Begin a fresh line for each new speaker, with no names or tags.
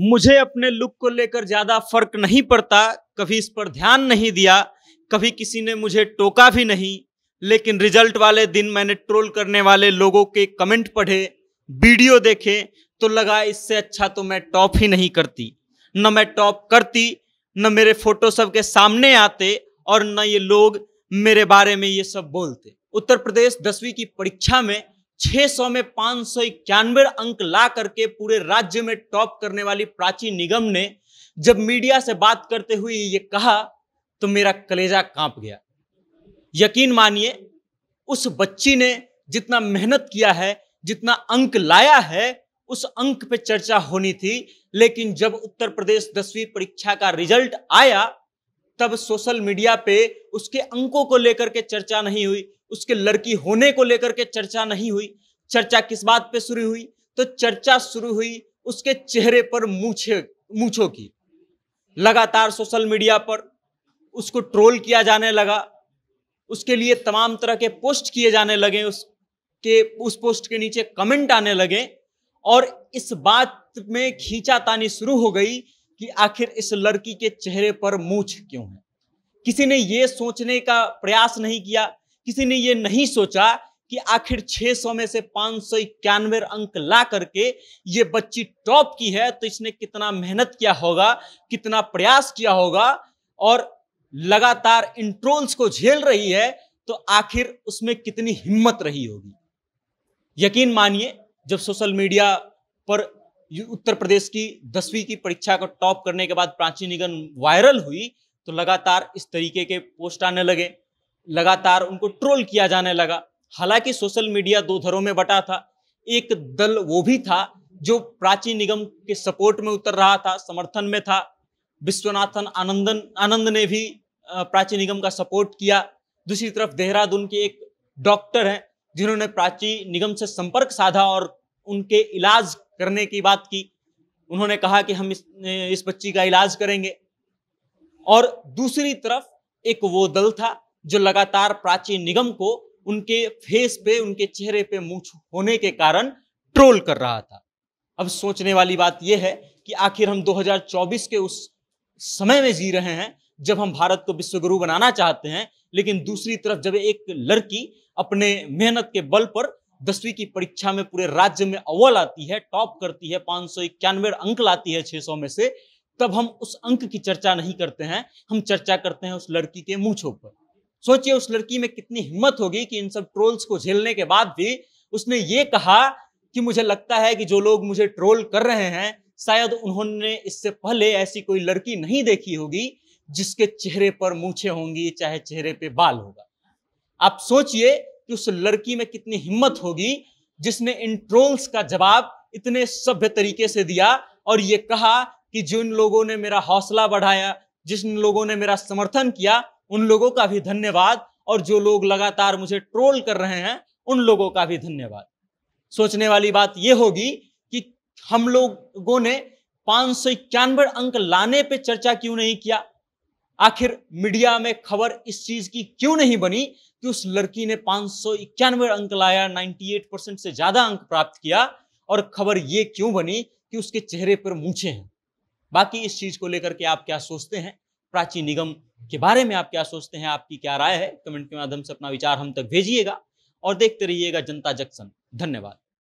मुझे अपने लुक को लेकर ज़्यादा फर्क नहीं पड़ता कभी इस पर ध्यान नहीं दिया कभी किसी ने मुझे टोका भी नहीं लेकिन रिजल्ट वाले दिन मैंने ट्रोल करने वाले लोगों के कमेंट पढ़े वीडियो देखे तो लगा इससे अच्छा तो मैं टॉप ही नहीं करती न मैं टॉप करती न मेरे फोटो सबके सामने आते और न ये लोग मेरे बारे में ये सब बोलते उत्तर प्रदेश दसवीं की परीक्षा में 600 में पांच सौ इक्यानवे अंक ला करके पूरे राज्य में टॉप करने वाली प्राची निगम ने जब मीडिया से बात करते हुए ये कहा तो मेरा कलेजा कांप गया यकीन मानिए उस बच्ची ने जितना मेहनत किया है जितना अंक लाया है उस अंक पे चर्चा होनी थी लेकिन जब उत्तर प्रदेश दसवीं परीक्षा का रिजल्ट आया तब सोशल मीडिया पे उसके अंकों को लेकर के चर्चा नहीं हुई उसके लड़की होने को लेकर के चर्चा नहीं हुई चर्चा किस बात पे शुरू हुई तो चर्चा शुरू हुई उसके चेहरे पर मूछे मूछों की लगातार सोशल मीडिया पर उसको ट्रोल किया जाने लगा उसके लिए तमाम तरह के पोस्ट किए जाने लगे उसके उस पोस्ट के नीचे कमेंट आने लगे और इस बात में खींचातानी शुरू हो गई कि आखिर इस लड़की के चेहरे पर मूछ क्यों है किसी ने यह सोचने का प्रयास नहीं किया किसी ने यह नहीं सोचा कि आखिर 600 में से पाँच सौ इक्यानवे अंक ला करके ये बच्ची टॉप की है तो इसने कितना मेहनत किया होगा कितना प्रयास किया होगा और लगातार इंट्रोल्स को झेल रही है तो आखिर उसमें कितनी हिम्मत रही होगी यकीन मानिए जब सोशल मीडिया पर उत्तर प्रदेश की दसवीं की परीक्षा को टॉप करने के बाद प्राची निगम वायरल हुई तो लगातार इस तरीके के पोस्ट आने लगे लगातार उनको ट्रोल किया जाने लगा हालांकि सोशल मीडिया दो धरों में बटा था एक दल वो भी था जो प्राची निगम के सपोर्ट में उतर रहा था समर्थन में था विश्वनाथन आनंदन आनंद ने भी प्राची निगम का सपोर्ट किया दूसरी तरफ देहरादून के एक डॉक्टर हैं जिन्होंने प्राची निगम से संपर्क साधा और उनके इलाज करने की बात की उन्होंने कहा कि हम इस इस बच्ची का इलाज करेंगे और दूसरी तरफ एक वो दल था जो लगातार प्राची निगम को उनके फेस पे उनके चेहरे पे मूछ होने के कारण ट्रोल कर रहा था अब सोचने वाली बात यह है कि आखिर हम 2024 के उस समय में जी रहे हैं जब हम भारत को विश्वगुरु बनाना चाहते हैं लेकिन दूसरी तरफ जब एक लड़की अपने मेहनत के बल पर दसवीं की परीक्षा में पूरे राज्य में अव्वल आती है टॉप करती है पाँच सौ इक्यानवे अंक लाती है 600 में से तब हम उस अंक की चर्चा नहीं करते हैं हम चर्चा करते हैं उस लड़की के मूछों पर सोचिए उस लड़की में कितनी हिम्मत होगी कि इन सब ट्रोल्स को झेलने के बाद भी उसने ये कहा कि मुझे लगता है कि जो लोग मुझे ट्रोल कर रहे हैं शायद उन्होंने इससे पहले ऐसी कोई लड़की नहीं देखी होगी जिसके चेहरे पर मूछे होंगी चाहे चेहरे पे बाल होगा आप सोचिए कि उस लड़की में कितनी हिम्मत होगी जिसने इन ट्रोल्स का जवाब इतने सभ्य तरीके से दिया और ये कहा कि जिन लोगों ने मेरा हौसला बढ़ाया जिन लोगों ने मेरा समर्थन किया उन लोगों का भी धन्यवाद और जो लोग लगातार मुझे ट्रोल कर रहे हैं उन लोगों का भी धन्यवाद सोचने वाली बात यह होगी कि हम लोगों ने पाँच अंक लाने पे चर्चा क्यों नहीं किया आखिर मीडिया में खबर इस चीज की क्यों नहीं बनी कि उस लड़की ने पांच सौ इक्यानवे अंक लाया 98 परसेंट से ज्यादा अंक प्राप्त किया और खबर ये क्यों बनी कि उसके चेहरे पर मूछे हैं बाकी इस चीज को लेकर के आप क्या सोचते हैं प्राची निगम के बारे में आप क्या सोचते हैं आपकी क्या राय है कमेंट के माध्यम से अपना विचार हम तक भेजिएगा और देखते रहिएगा जनता जंक्शन धन्यवाद